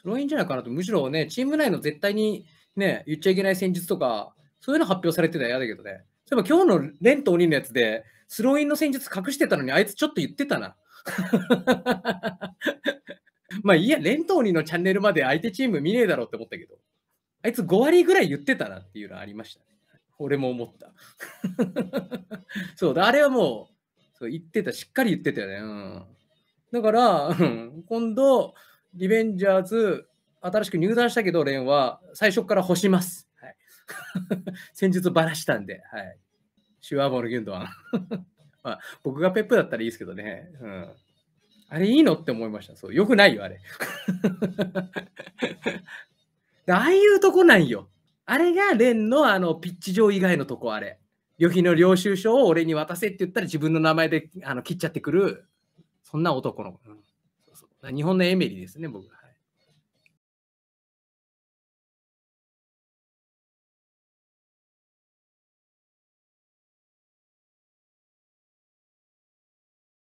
それはいいんじゃないかなと、むしろね、チーム内の絶対にね、言っちゃいけない戦術とか、そういうの発表されてたら嫌だけどね。そういえば今日のレント鬼のやつで、スローインの戦術隠してたのに、あいつちょっと言ってたな。まあいいや、レント鬼のチャンネルまで相手チーム見ねえだろうって思ったけど、あいつ5割ぐらい言ってたなっていうのはありましたね。俺も思った。そうだ、あれはもう、そう言ってた、しっかり言ってたよね。うん、だから、今度、リベンジャーズ、新しく入団したけど、レンは最初から干します。はい、戦術ばらしたんで、はい、シュワーボール・ギュンドアン、まあ。僕がペップだったらいいですけどね。うんあれいいのって思いました。そう、よくないよ、あれ。ああいうとこなんよ。あれがレンのあのピッチ上以外のとこ、あれ。旅費の領収書を俺に渡せって言ったら自分の名前であの切っちゃってくる、そんな男の子。うん日本のエメリーですね、僕は。